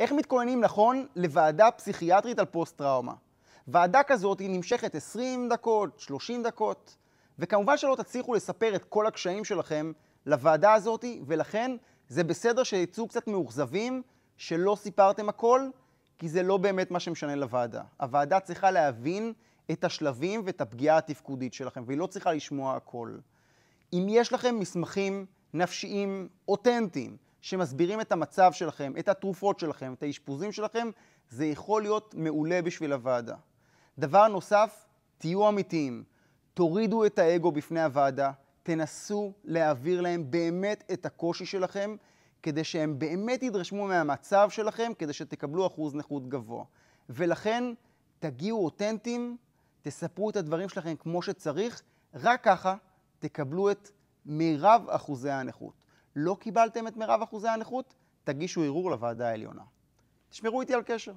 איך מתכוננים נכון לוועדה פסיכיאטרית על פוסט-טראומה? ועדה כזאת היא נמשכת 20 דקות, 30 דקות, וכמובן שלא תצליחו לספר את כל הקשיים שלכם לוועדה הזאת, ולכן זה בסדר שיצאו קצת מאוכזבים שלא סיפרתם הכל, כי זה לא באמת מה שמשנה לוועדה. הוועדה צריכה להבין את השלבים ואת הפגיעה התפקודית שלכם, והיא לא צריכה לשמוע הכל. אם יש לכם מסמכים נפשיים אותנטיים, שמסבירים את המצב שלכם, את התרופות שלכם, את האשפוזים שלכם, זה יכול להיות מעולה בשביל הוועדה. דבר נוסף, תהיו אמיתיים. תורידו את האגו בפני הוועדה, תנסו להעביר להם באמת את הקושי שלכם, כדי שהם באמת ידרשמו מהמצב שלכם, כדי שתקבלו אחוז נכות גבוה. ולכן, תגיעו אותנטיים, תספרו את הדברים שלכם כמו שצריך, רק ככה תקבלו את מירב אחוזי הנכות. לא קיבלתם את מרב אחוזי הנכות? תגישו ערעור לוועדה העליונה. תשמרו איתי על קשר.